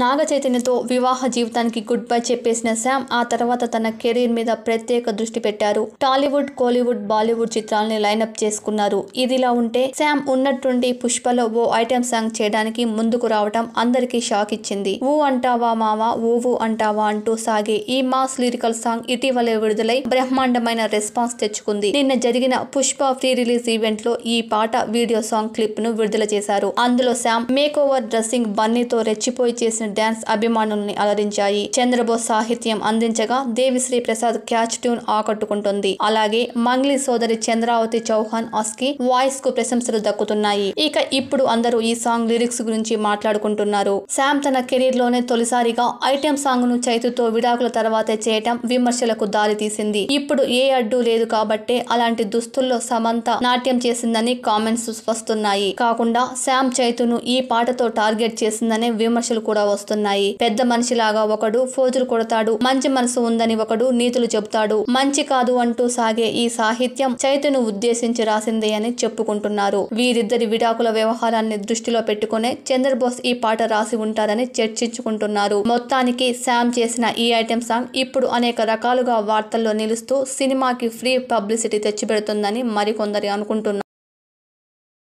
నాగ చైతన్యతో వివాహ జీవితానికి good bye చెప్పేసిన శామ్ ఆ తర్వాత తన కెరీర్ మీద ప్రత్యేక దృష్టి పెట్టారు టాలీవుడ్ కోలీవుడ్ బాలీవుడ్ చిత్రాలని లైనప్ చేసుకున్నారు ఇదిలా ఉంటే శామ్ ఉన్నట్టుండి పుష్పలో ఓ ఐటెం సాంగ్ చేయడానికి ముందుకు రావటం అందరికీ షాక్ ఇచ్చింది ఊ అంటావా మావా ఊవు అంటావా అంటూ సాగే ఈ మాస్ లిరికల్ సాంగ్ ఇటీవలే విడుదలై బ్రహ్మాండమైన రెస్పాన్స్ తెచ్చుకుంది నిన్న జరిగిన పుష్ప ఫ్రీ రిలీజ్ ఈవెంట్ లో ఈ పాట వీడియో సాంగ్ క్లిప్ ను విడుదల చేశారు అందులో శామ్ మేక్ ఓవర్ డ్రెస్సింగ్ బన్నీతో రెచ్చిపోయి చేసి చేసిన డ్యాన్స్ అభిమానుల్ని అలరించాయి చంద్రబోస్ సాహిత్యం అందించగా దేవిశ్రీ ప్రసాద్ క్యాచ్ ట్యూన్ ఆకట్టుకుంటుంది అలాగే మంగ్లీ సోదరి చంద్రావతి చౌహాన్ ఆస్కి వాయిస్ కు ప్రశంసలు దక్కుతున్నాయి ఇక ఇప్పుడు అందరూ ఈ సాంగ్ లిరిక్స్ గురించి మాట్లాడుకుంటున్నారు శామ్ తన కెరీర్ లోనే తొలిసారిగా ఐటెం సాంగ్ ను చైతుతో విడాకుల తర్వాతే చేయటం విమర్శలకు దారి తీసింది ఇప్పుడు ఏ అడ్డు లేదు కాబట్టి అలాంటి దుస్తుల్లో సమంత నాట్యం చేసిందని కామెంట్స్ వస్తున్నాయి కాకుండా శామ్ చైతును ఈ పాటతో టార్గెట్ చేసిందనే విమర్శలు కూడా వస్తున్నాయి పెద్ద మనిషిలాగా ఒకడు ఫోజులు కొడతాడు మంచి మనసు ఉందని ఒకడు నీతులు చెబుతాడు మంచి కాదు అంటూ సాగే ఈ సాహిత్యం చైతును ఉద్దేశించి రాసిందే అని చెప్పుకుంటున్నారు వీరిద్దరి విడాకుల వ్యవహారాన్ని దృష్టిలో పెట్టుకునే చంద్రబోస్ ఈ పాట రాసి ఉంటారని చర్చించుకుంటున్నారు మొత్తానికి శామ్ చేసిన ఈ ఐటెం సాంగ్ ఇప్పుడు అనేక రకాలుగా వార్తల్లో నిలుస్తూ సినిమాకి ఫ్రీ పబ్లిసిటీ తెచ్చిపెడుతుందని మరికొందరు అనుకుంటున్నారు